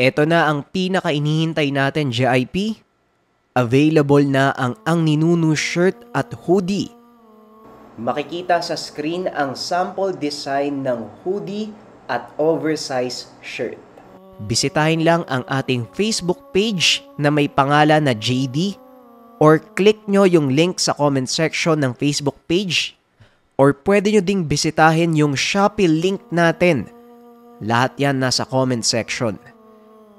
Ito na ang pinaka inihintay natin, JIP. Available na ang Ang Ninunu shirt at hoodie. Makikita sa screen ang sample design ng hoodie at oversized shirt. Bisitahin lang ang ating Facebook page na may pangalan na JD or click nyo yung link sa comment section ng Facebook page or pwede nyo ding bisitahin yung Shopee link natin. Lahat yan nasa comment section.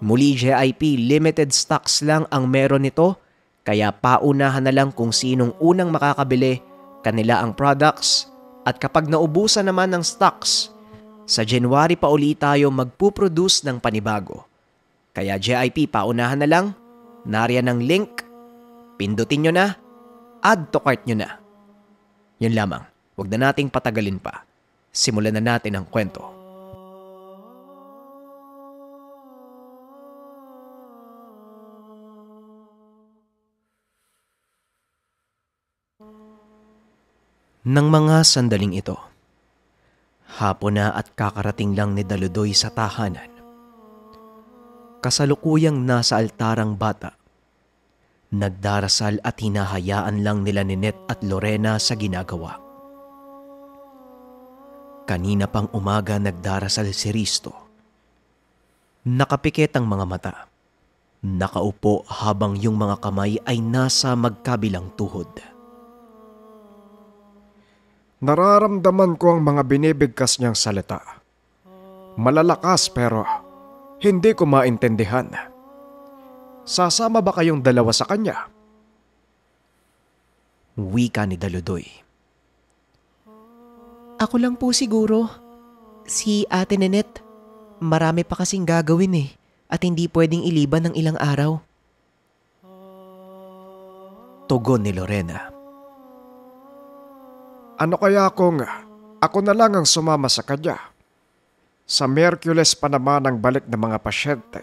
Muli JIP, limited stocks lang ang meron nito kaya paunahan na lang kung sinong unang makakabili kanila ang products at kapag naubusan naman ng stocks, sa January pa uli tayo magpuproduce ng panibago. Kaya JIP paunahan na lang, nariyan ang link, pindutin nyo na, add to cart nyo na. Yun lamang, wag na nating patagalin pa. Simulan na natin ang kwento. ng mga sandaling ito. Hapon na at kakarating lang ni Daludoy sa tahanan. Kasalukuyang nasa altarang bata, nagdarasal at hinahayaan lang nila ni Net at Lorena sa ginagawa. Kanina pang umaga nagdarasal si Risto. Nakapikit ang mga mata. Nakaupo habang yung mga kamay ay nasa magkabilang tuhod. Nararamdaman ko ang mga binibigkas niyang salita. Malalakas pero hindi ko maintindihan. Sasama ba kayong dalawa sa kanya? Wika ni Daludoy. Ako lang po siguro. Si Ate Nenet, marami pa kasing gagawin eh at hindi pwedeng iliban ng ilang araw. Tugon ni Lorena. Ano kaya kung ako na lang ang sumama sa kanya? Sa Mercules pa naman ang balik ng mga pasyente.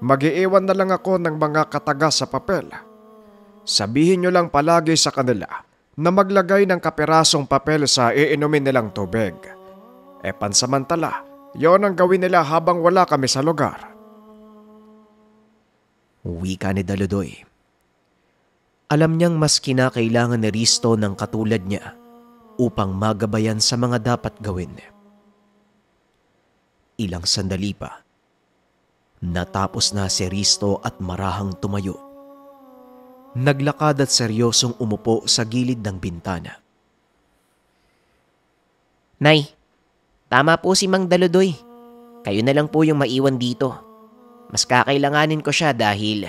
Magiiwan na lang ako ng mga kataga sa papel. Sabihin nyo lang palagi sa kanila na maglagay ng kaperasong papel sa iinumin nilang tubig. E pansamantala, yon ang gawin nila habang wala kami sa lugar. Wika ni Daludoy. Alam niyang mas kinakailangan ni Risto ng katulad niya upang magabayan sa mga dapat gawin. Ilang sandali pa, natapos na si Risto at marahang tumayo. Naglakad at seryosong umupo sa gilid ng bintana. Nay, tama po si Mang Daludoy. Kayo na lang po yung maiwan dito. Mas kakailanganin ko siya dahil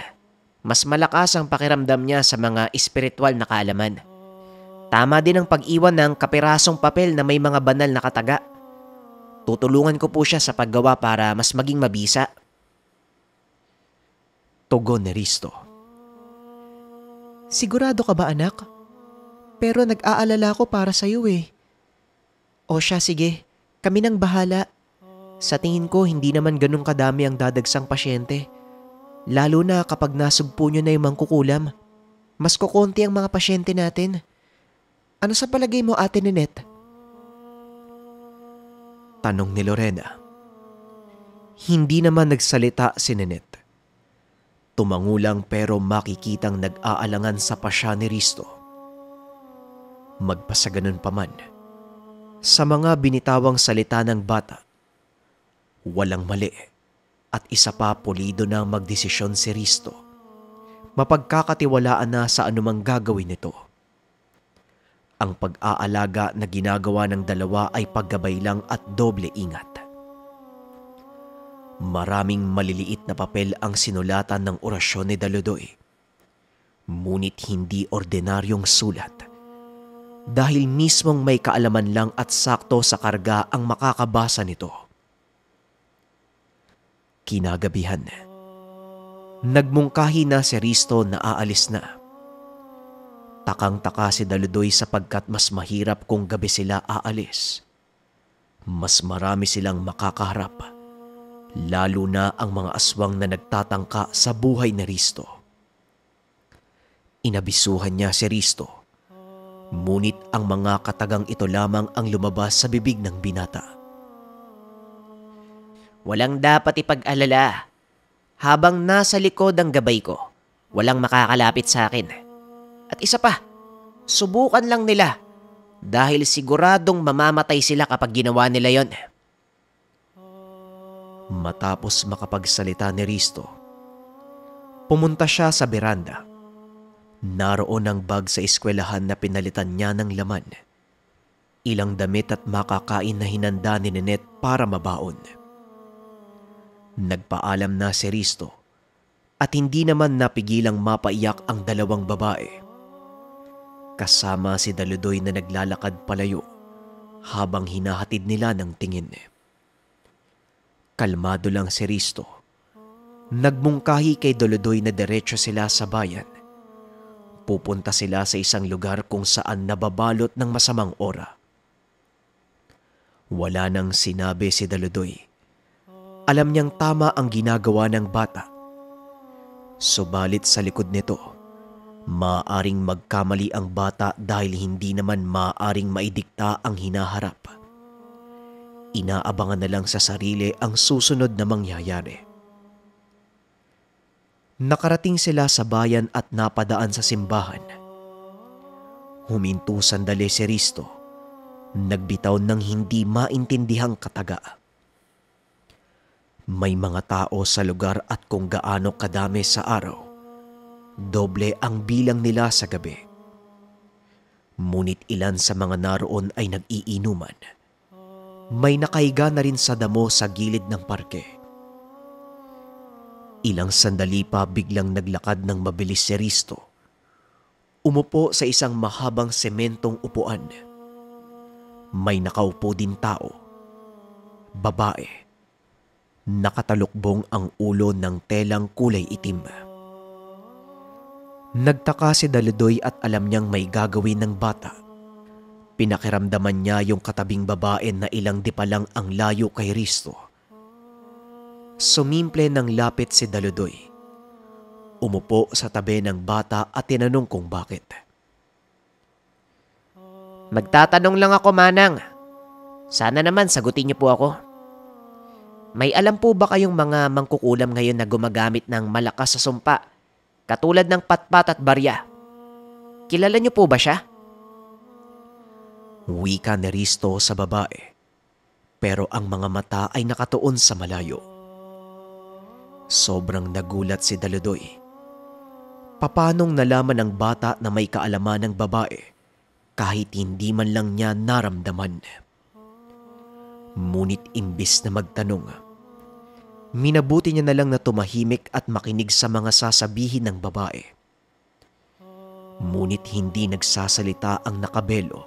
mas malakas ang pakiramdam niya sa mga espiritual na kaalaman. Tama din ang pag-iwan ng kapirasong papel na may mga banal na kataga. Tutulungan ko po siya sa paggawa para mas maging mabisa. Tugon ni Risto. Sigurado ka ba anak? Pero nag-aalala ko para sa'yo eh. O siya sige, kami nang bahala. Sa tingin ko hindi naman ganun kadami ang dadagsang pasyente. Lalo na kapag nasugpo nyo na yung mangkukulam. Mas kukonti ang mga pasyente natin. Ano sa palagay mo ate Ninette? Tanong ni Lorena. Hindi naman nagsalita si Ninette. Tumangu pero makikitang nag-aalangan sa pasya ni Risto. Magpasaganon pa man. Sa mga binitawang salita ng bata, walang mali at isa pa pulido na magdesisyon si Risto. Mapagkakatiwalaan na sa anumang gagawin nito ang pag-aalaga na ginagawa ng dalawa ay paggabay lang at doble ingat. Maraming maliliit na papel ang sinulatan ng orasyon ni Daludoy. Ngunit hindi ordinaryong sulat. Dahil mismong may kaalaman lang at sakto sa karga ang makakabasa nito. Kinagabihan. Nagmungkahi na si Risto na aalis na Takang-taka si Daludoy sapagkat mas mahirap kung gabi sila aalis. Mas marami silang makakaharap, lalo na ang mga aswang na nagtatangka sa buhay ni Risto. Inabisuhan niya si Risto, ngunit ang mga katagang ito lamang ang lumabas sa bibig ng binata. Walang dapat ipag-alala. Habang nasa likod ang gabay ko, walang makakalapit sa akin. At isa pa, subukan lang nila dahil siguradong mamamatay sila kapag ginawa nila yon. Matapos makapagsalita ni Risto, pumunta siya sa beranda. Naroon ang bag sa eskwelahan na pinalitan niya ng laman. Ilang damit at makakain na hinanda ni Nenet para mabaon. Nagpaalam na si Risto at hindi naman napigilang mapaiyak ang dalawang babae kasama si Daludoy na naglalakad palayo habang hinahatid nila ng tingin. Kalmado lang si Risto. Nagmungkahi kay Daludoy na diretso sila sa bayan. Pupunta sila sa isang lugar kung saan nababalot ng masamang ora. Wala nang sinabi si Daludoy. Alam niyang tama ang ginagawa ng bata. Subalit sa likod nito, Maaring magkamali ang bata dahil hindi naman maaring maidikta ang hinaharap. Inaabangan na lang sa sarili ang susunod na mangyayari. Nakarating sila sa bayan at napadaan sa simbahan. Huminto sandali si Risto. Nagbitaw ng hindi maintindihang kataga. May mga tao sa lugar at kung gaano kadami sa araw – Doble ang bilang nila sa gabi. Ngunit ilan sa mga naroon ay nag-iinuman. May nakahiga na rin sa damo sa gilid ng parke. Ilang sandali pa biglang naglakad ng mabilis si Risto. Umupo sa isang mahabang sementong upuan. May nakaupo din tao. Babae nakatalukbong ang ulo ng telang kulay itim. Nagtaka si Daludoy at alam niyang may gagawin ng bata. Pinakiramdaman niya yung katabing babae na ilang di pa lang ang layo kay Risto. Sumimple ng lapit si Daludoy. Umupo sa tabi ng bata at tinanong kung bakit. Magtatanong lang ako, Manang. Sana naman sagutin niyo po ako. May alam po ba kayong mga mangkukulam ngayon na gumagamit ng malakas sa sumpa katulad ng patpat at barya. Kilala niyo po ba siya? Wika ni Risto sa babae, pero ang mga mata ay nakatuon sa malayo. Sobrang nagulat si Daludoy. Papanong nalaman ng bata na may kaalaman ng babae kahit hindi man lang niya naramdaman. Ngunit imbis na magtanong, Minabuti niya na lang na tumahimik at makinig sa mga sasabihin ng babae. Munit hindi nagsasalita ang nakabelo.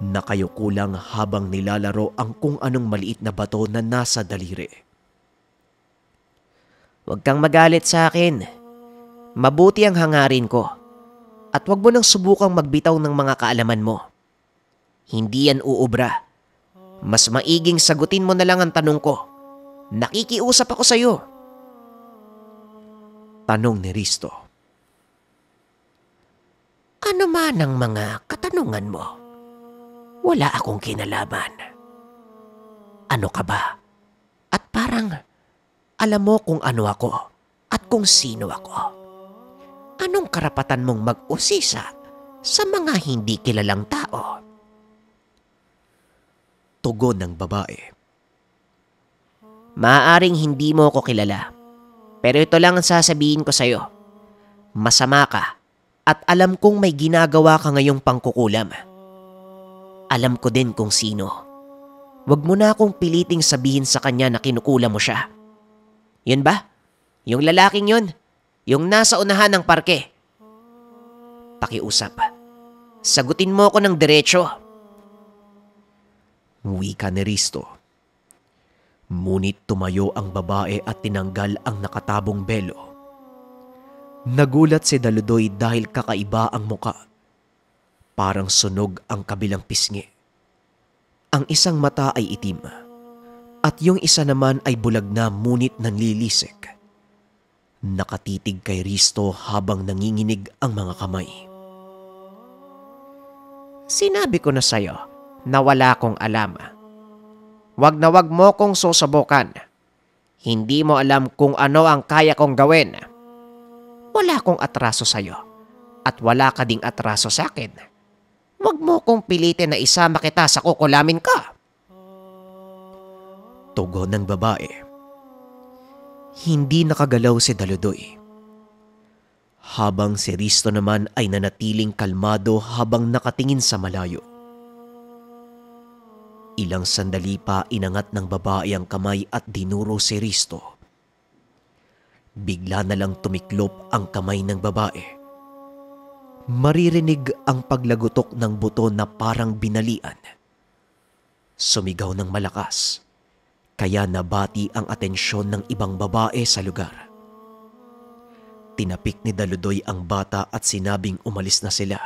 Nakayuko lang habang nilalaro ang kung anong maliit na bato na nasa daliri. Huwag kang magalit sa akin. Mabuti ang hangarin ko. At huwag mo nang subukang magbitaw ng mga kaalaman mo. Hindi yan uubra. Mas maiging sagutin mo na lang ang tanong ko. Nakikiusap ako sa iyo. Tanong ni Risto. Ano man ang mga katanungan mo, wala akong kinalaman. Ano ka ba? At parang alam mo kung ano ako at kung sino ako. Anong karapatan mong mag-usisa sa mga hindi kilalang tao? Tugon ng babae maaaring hindi mo ko kilala. Pero ito lang ang sasabihin ko sa'yo. Masama ka at alam kong may ginagawa ka ngayong pangkukulam. Alam ko din kung sino. Huwag mo na akong piliting sabihin sa kanya na kinukulam mo siya. Yun ba? Yung lalaking yun? Yung nasa unahan ng parke? Pakiusap. Sagutin mo ako ng diretsyo. Wika ni Risto. Ngunit tumayo ang babae at tinanggal ang nakatabong belo. Nagulat si Daludoy dahil kakaiba ang muka. Parang sunog ang kabilang pisngi. Ang isang mata ay itim at yung isa naman ay bulag na ngunit nanlilisik. Nakatitig kay Risto habang nanginginig ang mga kamay. Sinabi ko na sa'yo na wala kong alama wag na wag mo kong susubukan. Hindi mo alam kung ano ang kaya kong gawin. Wala kong atraso sa'yo at wala ka ding atraso sa akin. Huwag mo kong pilitin na isama kita sa kukulamin ka. Tugon ng babae. Hindi nakagalaw si Daludoy. Habang si Risto naman ay nanatiling kalmado habang nakatingin sa malayo. Ilang sandali pa inangat ng babae ang kamay at dinuro si Risto. Bigla na lang tumiklop ang kamay ng babae. Maririnig ang paglagutok ng buto na parang binalian. Sumigaw ng malakas, kaya nabati ang atensyon ng ibang babae sa lugar. Tinapik ni Daludoy ang bata at sinabing umalis na sila.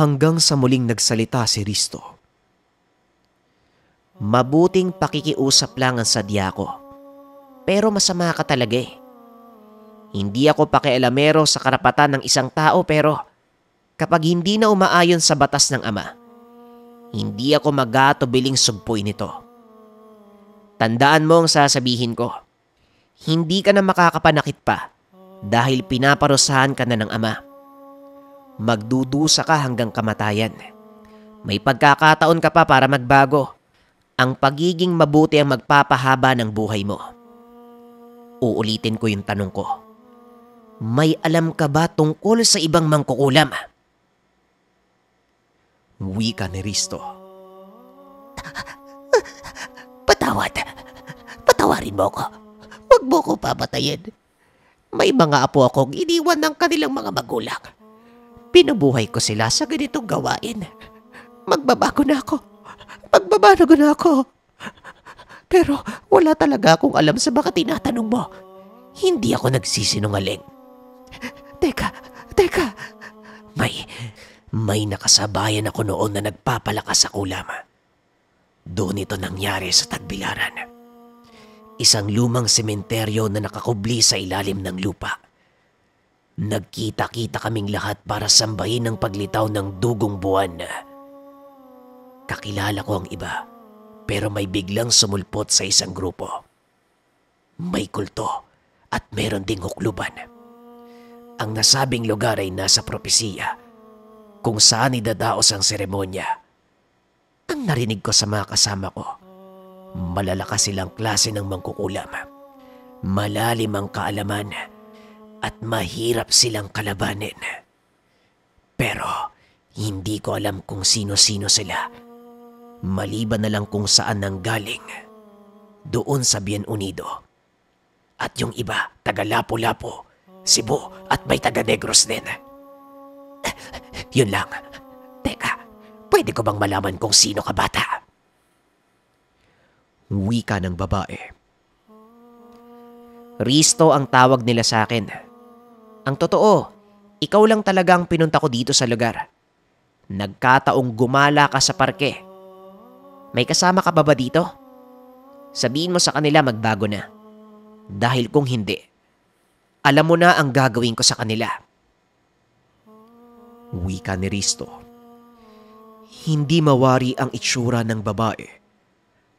Hanggang sa muling nagsalita si Risto. Mabuting pakikiusap lang ang sadya ko. Pero masama ka talaga eh. Hindi ako pakialamero sa karapatan ng isang tao pero kapag hindi na umaayon sa batas ng ama, hindi ako magato biling sugpoy nito. Tandaan mo ang sasabihin ko. Hindi ka na makakapanakit pa dahil pinaparusahan ka na ng ama. Magdudusa ka hanggang kamatayan. May pagkakataon ka pa para magbago ang pagiging mabuti ang magpapahaba ng buhay mo. Uulitin ko yung tanong ko. May alam ka ba tungkol sa ibang mangkukulam? Wika ni Risto. Patawad. Patawarin mo ko. Huwag mo ko papatayin. May mga apo akong iniwan ng kanilang mga magulang. Pinubuhay ko sila sa ganitong gawain. Magbabago na ako. Pagbabanag na ako. Pero wala talaga akong alam sa mga tinatanong mo. Hindi ako nagsisinungaling. Teka, teka. May, may nakasabayan ako noon na nagpapalakas sa kulama. Doon ito nangyari sa Tagbilaran. Isang lumang sementeryo na nakakubli sa ilalim ng lupa. Nagkita-kita kaming lahat para sambahin ang paglitaw ng dugong buwan. Kakilala ko ang iba pero may biglang sumulpot sa isang grupo. May kulto at meron ding hukluban. Ang nasabing lugar ay nasa propesiya kung saan idadaos ang seremonya. Ang narinig ko sa mga kasama ko, malalakas silang klase ng mangkukulam. Malalim ang kaalaman at mahirap silang kalabanin. Pero hindi ko alam kung sino-sino sila maliban na lang kung saan nang galing. Doon sa Bien Unido. At yung iba, taga Lapu-Lapu, Cebu at may taga Negros din. Yun lang. Teka, pwede ko bang malaman kung sino ka bata? Wika ng babae. Risto ang tawag nila sa akin. Ang totoo, ikaw lang talaga ang pinunta ko dito sa lugar. Nagkataong gumala ka sa parke may kasama ka pa ba dito? Sabihin mo sa kanila magbago na. Dahil kung hindi, alam mo na ang gagawin ko sa kanila. Uwi ka ni Risto. Hindi mawari ang itsura ng babae.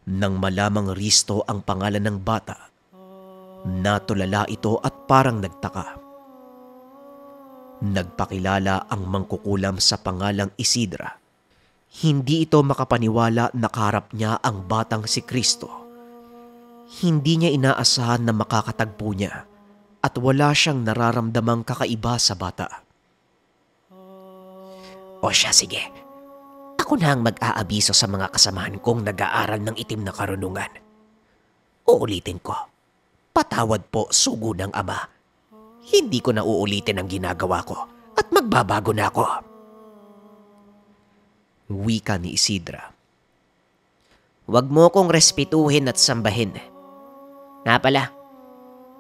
Nang malamang Risto ang pangalan ng bata, natulala ito at parang nagtaka. Nagpakilala ang mangkukulam sa pangalang Isidra hindi ito makapaniwala na karap niya ang batang si Kristo. Hindi niya inaasahan na makakatagpo niya at wala siyang nararamdamang kakaiba sa bata. O siya, sige. Ako na ang mag-aabiso sa mga kasamahan kong nag-aaral ng itim na karunungan. Uulitin ko. Patawad po, sugo ng ama. Hindi ko na uulitin ang ginagawa ko at magbabago na ako wika ni Isidra. Huwag mo kong respetuhin at sambahin. Napala,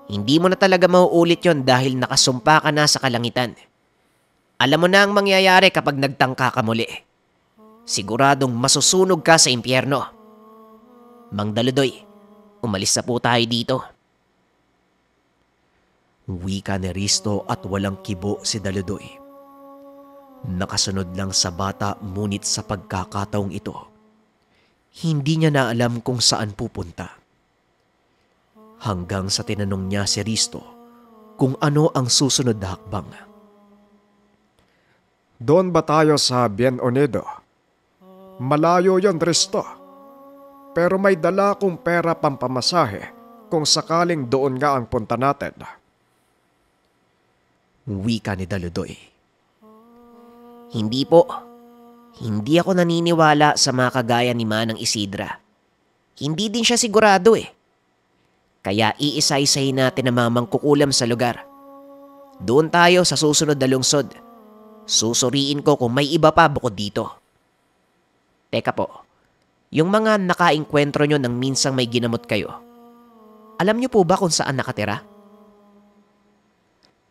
hindi mo na talaga mauulit yon dahil nakasumpa ka na sa kalangitan. Alam mo na ang mangyayari kapag nagtangka ka muli. Siguradong masusunog ka sa impyerno. Mang Daludoy, umalis na po tayo dito. Wika ni Risto at walang kibo si Daludoy. Nakasunod lang sa bata ngunit sa pagkakataong ito, hindi niya na alam kung saan pupunta. Hanggang sa tinanong niya si Risto kung ano ang susunod na hakbang. Doon ba tayo sa Onedo? Malayo yon Risto. Pero may dala kong pera pampamasahe kung sakaling doon nga ang punta natin. Wika ni Daludoy. Hindi po. Hindi ako naniniwala sa mga kagaya ni Manang Isidra. Hindi din siya sigurado eh. Kaya iisay natin ang mga mangkukulam sa lugar. Doon tayo sa susunod na lungsod. Susuriin ko kung may iba pa bukod dito. Teka po, yung mga nakainkwentro nyo nang minsang may ginamot kayo, alam nyo po ba kung saan nakatira?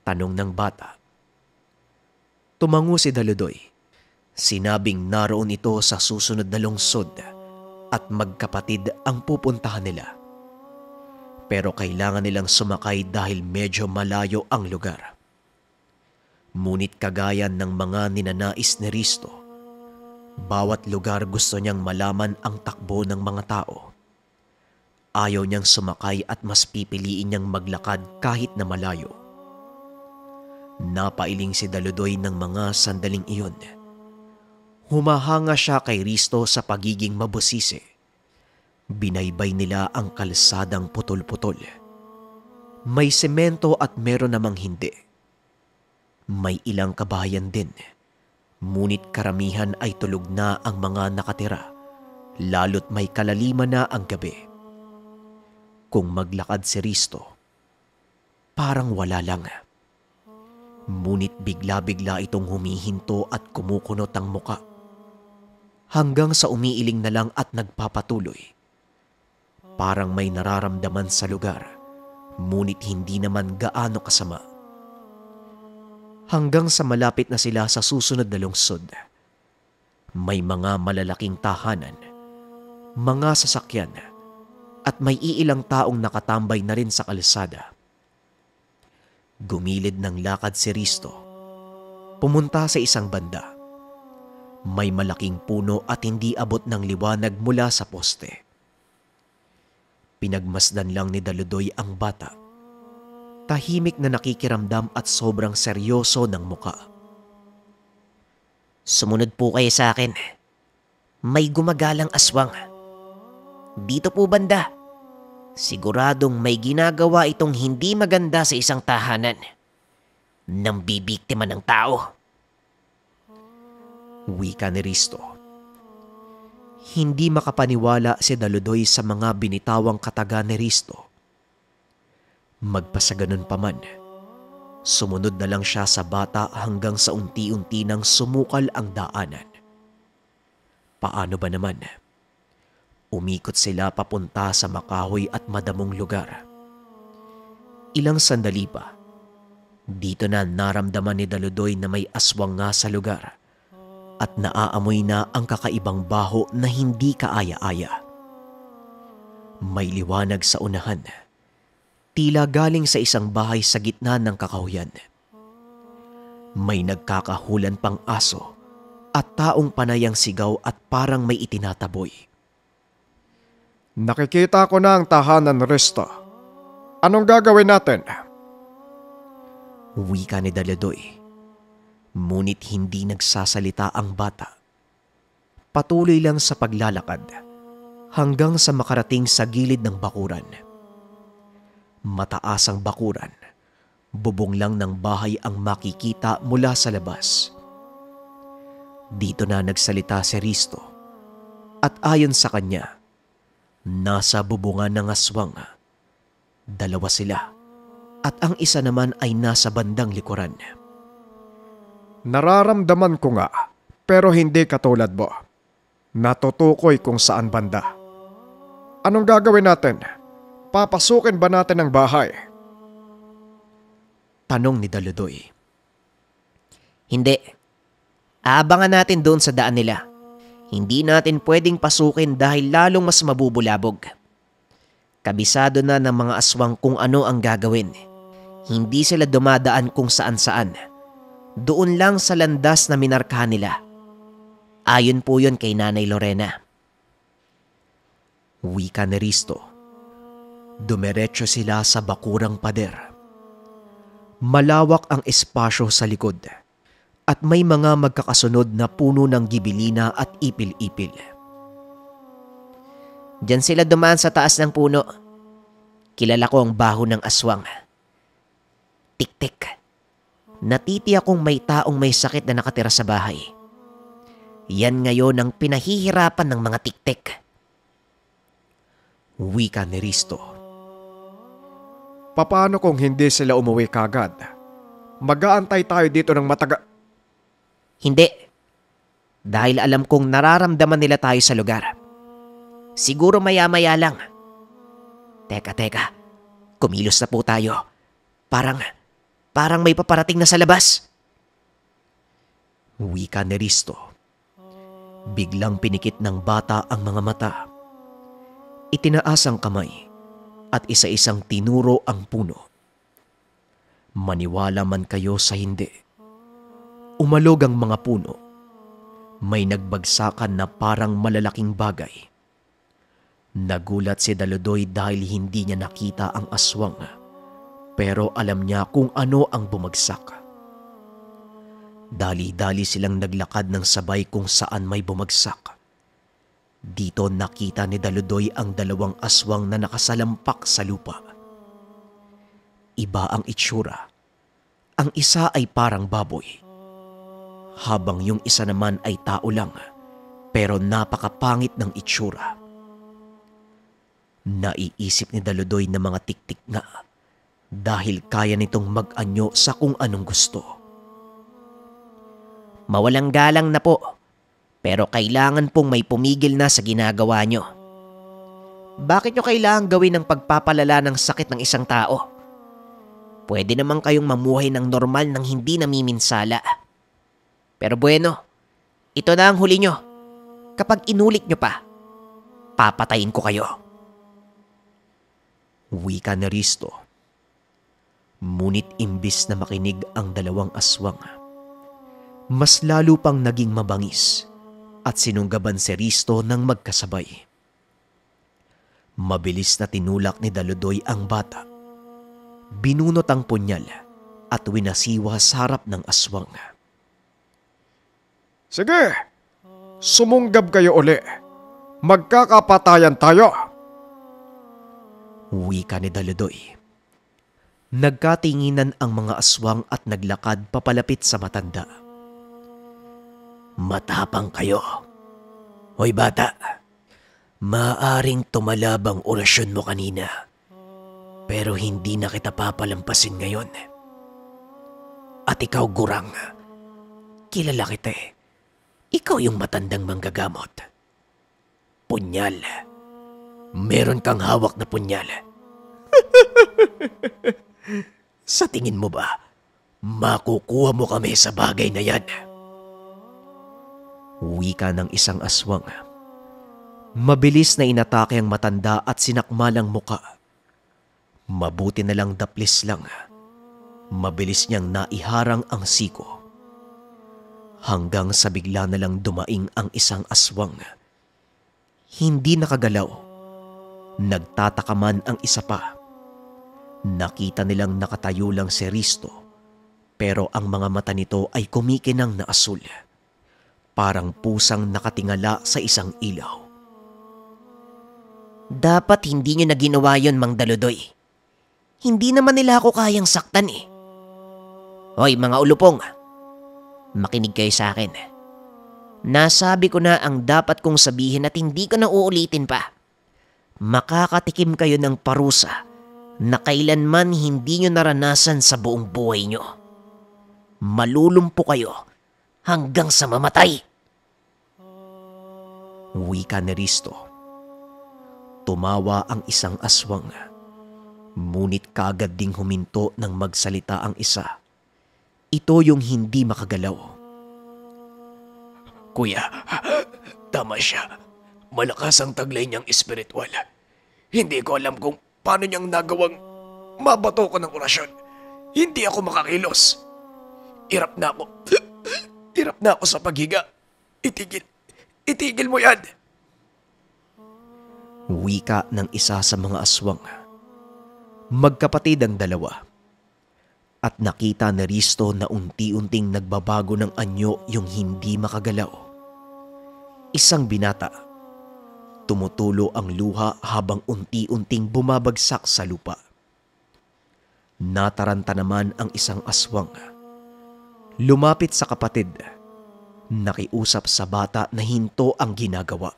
Tanong ng bata Tumango si Daludoy. Sinabing naroon ito sa susunod na lungsod at magkapatid ang pupuntahan nila. Pero kailangan nilang sumakay dahil medyo malayo ang lugar. Munit kagaya ng mga ninanais ni Risto, bawat lugar gusto niyang malaman ang takbo ng mga tao. Ayaw niyang sumakay at mas pipiliin niyang maglakad kahit na malayo Napailing si Daludoy ng mga sandaling iyon. Humahanga siya kay Risto sa pagiging mabusisi. Binaybay nila ang kalsadang putol-putol. May semento at meron namang hindi. May ilang kabayan din. Munit karamihan ay tulog na ang mga nakatira, lalo't may kalaliman na ang gabi. Kung maglakad si Risto, parang wala lang. Ngunit bigla-bigla itong humihinto at kumukunot ang muka. Hanggang sa umiiling na lang at nagpapatuloy. Parang may nararamdaman sa lugar, ngunit hindi naman gaano kasama. Hanggang sa malapit na sila sa susunod na lungsod. May mga malalaking tahanan, mga sasakyan, at may iilang taong nakatambay na rin sa kalsada. Gumilid ng lakad si Risto. Pumunta sa isang banda. May malaking puno at hindi abot ng liwanag mula sa poste. Pinagmasdan lang ni Daludoy ang bata. Tahimik na nakikiramdam at sobrang seryoso ng muka. Sumunod po kayo sa akin. May gumagalang aswang. Dito po banda. Siguradong may ginagawa itong hindi maganda sa isang tahanan. Nang bibiktima ng tao. Wika ni Risto. Hindi makapaniwala si Daludoy sa mga binitawang kataga ni Risto. Magpasaganon pa man, sumunod na lang siya sa bata hanggang sa unti-unti nang sumukal ang daanan. Paano ba naman? Umikot sila papunta sa makahoy at madamong lugar. Ilang sandali pa, dito na naramdaman ni Daludoy na may aswang nga sa lugar at naaamoy na ang kakaibang baho na hindi kaaya-aya. May liwanag sa unahan, tila galing sa isang bahay sa gitna ng kakahuyan. May nagkakahulan pang aso at taong panayang sigaw at parang may itinataboy. Nakikita ko na ang tahanan, Risto. Anong gagawin natin? Uwi ka ni Daladoy. Ngunit hindi nagsasalita ang bata. Patuloy lang sa paglalakad hanggang sa makarating sa gilid ng bakuran. Mataas ang bakuran. Bubong lang ng bahay ang makikita mula sa labas. Dito na nagsalita si Risto. At ayon sa kanya, Nasa bubungan ng aswang. Dalawa sila at ang isa naman ay nasa bandang likuran. Nararamdaman ko nga pero hindi katulad mo. Natutukoy kung saan banda. Anong gagawin natin? Papasukin ba natin ang bahay? Tanong ni Daludoy. Hindi. Aabangan natin doon sa daan nila hindi natin pwedeng pasukin dahil lalong mas mabubulabog. Kabisado na ng mga aswang kung ano ang gagawin. Hindi sila dumadaan kung saan saan. Doon lang sa landas na minarkahan nila. Ayon po yon kay Nanay Lorena. Wika ni Risto. Dumerecho sila sa bakurang pader. Malawak ang espasyo sa likod at may mga magkakasunod na puno ng gibilina at ipil-ipil. Diyan sila dumaan sa taas ng puno. Kilala ko ang baho ng aswang. Tik-tik. Natiti akong may taong may sakit na nakatira sa bahay. Yan ngayon ang pinahihirapan ng mga tik-tik. ka ni Risto. Papaano kung hindi sila umuwi kagad? Mag-aantay tayo dito ng matagal... Hindi. Dahil alam kong nararamdaman nila tayo sa lugar. Siguro maya-maya lang. Teka, teka. Kumilos na po tayo. Parang, parang may paparating na sa labas. Wika ni Risto. Biglang pinikit ng bata ang mga mata. Itinaas ang kamay at isa-isang tinuro ang puno. Maniwala man kayo sa hindi Umalog ang mga puno. May nagbagsakan na parang malalaking bagay. Nagulat si Daludoy dahil hindi niya nakita ang aswang pero alam niya kung ano ang bumagsak. Dali-dali silang naglakad ng sabay kung saan may bumagsak. Dito nakita ni Daludoy ang dalawang aswang na nakasalampak sa lupa. Iba ang itsura. Ang isa ay parang baboy habang yung isa naman ay tao lang pero napakapangit ng itsura. Naiisip ni Daludoy na mga tiktik nga dahil kaya nitong mag-anyo sa kung anong gusto. Mawalang galang na po, pero kailangan pong may pumigil na sa ginagawa nyo. Bakit nyo kailangan gawin ang pagpapalala ng sakit ng isang tao? Pwede naman kayong mamuhay ng normal nang hindi namiminsala. Pero bueno, ito na ang huli nyo. Kapag inulit nyo pa, papatayin ko kayo. Wika ni Risto. Ngunit imbis na makinig ang dalawang aswang, mas lalo pang naging mabangis at sinunggaban si Risto ng magkasabay. Mabilis na tinulak ni Daludoy ang bata. Binunot ang punyal at winasiwa sa harap ng aswang. Sige, sumunggab kayo uli. Magkakapatayan tayo. Wika ni Daludoy. Nagkatinginan ang mga aswang at naglakad papalapit sa matanda. Matapang kayo. Hoy bata, maaring tumalabang orasyon mo kanina. Pero hindi na kita papalampasin ngayon. At ikaw, Gurang, kilala kita eh. Ikaw yung matandang manggagamot. Punyal. Meron kang hawak na punyal. sa tingin mo ba, makukuha mo kami sa bagay na yan? Wika ng isang aswang. Mabilis na inatake ang matanda at sinakmalang ang muka. Mabuti na lang daplis lang. Mabilis niyang naiharang ang siko hanggang sa bigla na lang dumaing ang isang aswang. Hindi nakagalaw. Nagtataka man ang isa pa. Nakita nilang nakatayo lang si Risto pero ang mga mata nito ay kumikinang na asul. Parang pusang nakatingala sa isang ilaw. Dapat hindi niyo na ginawa yon, Mang Daludoy. Hindi naman nila ako kayang saktan eh. Hoy mga ulupong, makinig kayo sa akin. Nasabi ko na ang dapat kong sabihin at hindi ko na uulitin pa. Makakatikim kayo ng parusa na kailanman hindi nyo naranasan sa buong buhay nyo. Malulumpo kayo hanggang sa mamatay. Wika ni Risto. Tumawa ang isang aswang. Ngunit kagad ding huminto nang magsalita ang isa ito yung hindi makagalaw. Kuya, tama siya. Malakas ang taglay niyang espiritual. Hindi ko alam kung paano niyang nagawang mabato ko ng orasyon. Hindi ako makakilos. Irap na ako. Irap na ako sa paghiga. Itigil. Itigil mo yan. Wika ng isa sa mga aswang. Magkapatid ang dalawa at nakita ni Risto na unti-unting nagbabago ng anyo yung hindi makagalaw. Isang binata. Tumutulo ang luha habang unti-unting bumabagsak sa lupa. Nataranta naman ang isang aswang. Lumapit sa kapatid. Nakiusap sa bata na hinto ang ginagawa.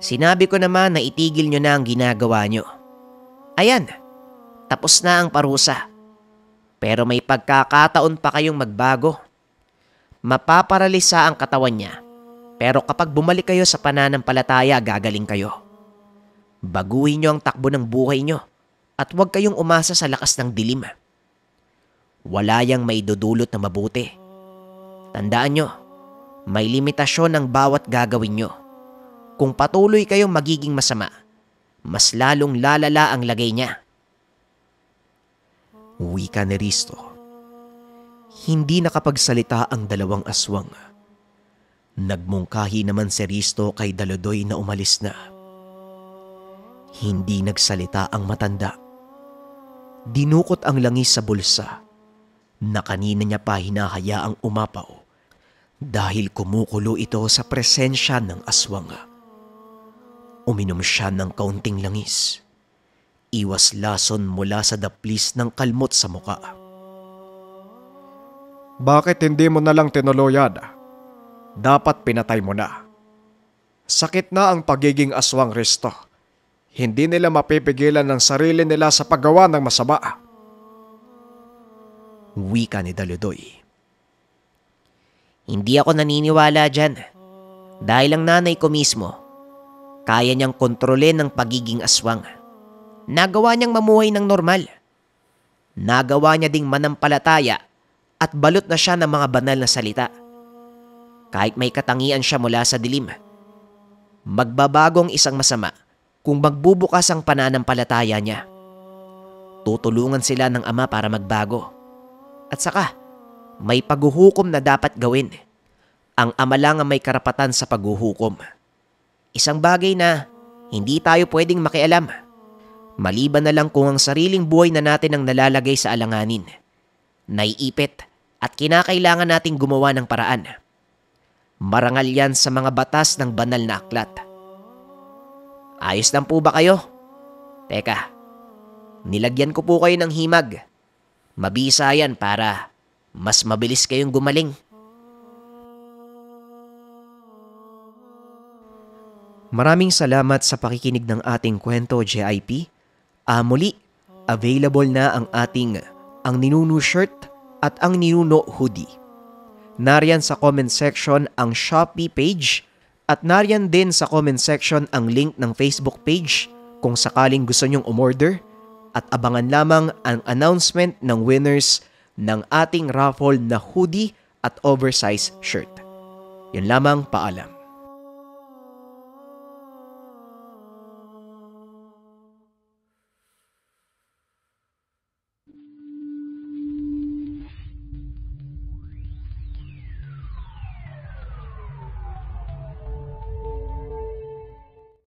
Sinabi ko naman na itigil nyo na ang ginagawa nyo. Ayan, tapos na ang parusa. Pero may pagkakataon pa kayong magbago. Mapaparalisa ang katawan niya. Pero kapag bumalik kayo sa pananampalataya, gagaling kayo. Baguhin niyo ang takbo ng buhay niyo at huwag kayong umasa sa lakas ng dilim. Wala yang may dudulot na mabuti. Tandaan niyo, may limitasyon ang bawat gagawin niyo. Kung patuloy kayong magiging masama, mas lalong lalala ang lagay niya wika ni Risto. Hindi nakapagsalita ang dalawang aswang. Nagmungkahi naman si Risto kay Daludoy na umalis na. Hindi nagsalita ang matanda. Dinukot ang langis sa bulsa na kanina niya pa hinahayaang umapaw dahil kumukulo ito sa presensya ng aswang. Uminom siya ng kaunting langis. Iwas lason mula sa daplis ng kalmot sa muka. Bakit hindi mo na lang tinuloy Dapat pinatay mo na. Sakit na ang pagiging aswang resto. Hindi nila mapipigilan ng sarili nila sa paggawa ng masama. Wika ni Daludoy. Hindi ako naniniwala dyan. Dahil ang nanay ko mismo, kaya niyang kontrolin ang pagiging aswang nagawa niyang mamuhay ng normal. Nagawa niya ding manampalataya at balot na siya ng mga banal na salita. Kahit may katangian siya mula sa dilim. Magbabagong isang masama kung magbubukas ang pananampalataya niya. Tutulungan sila ng ama para magbago. At saka, may paghuhukom na dapat gawin. Ang ama lang ang may karapatan sa paghuhukom. Isang bagay na hindi tayo pwedeng makialam maliban na lang kung ang sariling buhay na natin ang nalalagay sa alanganin. Naiipit at kinakailangan nating gumawa ng paraan. Marangal yan sa mga batas ng banal na aklat. Ayos lang po ba kayo? Teka, nilagyan ko po kayo ng himag. Mabisa yan para mas mabilis kayong gumaling. Maraming salamat sa pakikinig ng ating kwento, JIP. Ah, muli, available na ang ating ang ninuno shirt at ang ninuno hoodie. Nariyan sa comment section ang Shopee page at nariyan din sa comment section ang link ng Facebook page kung sakaling gusto nyong umorder at abangan lamang ang announcement ng winners ng ating raffle na hoodie at oversized shirt. Yun lamang, paalam.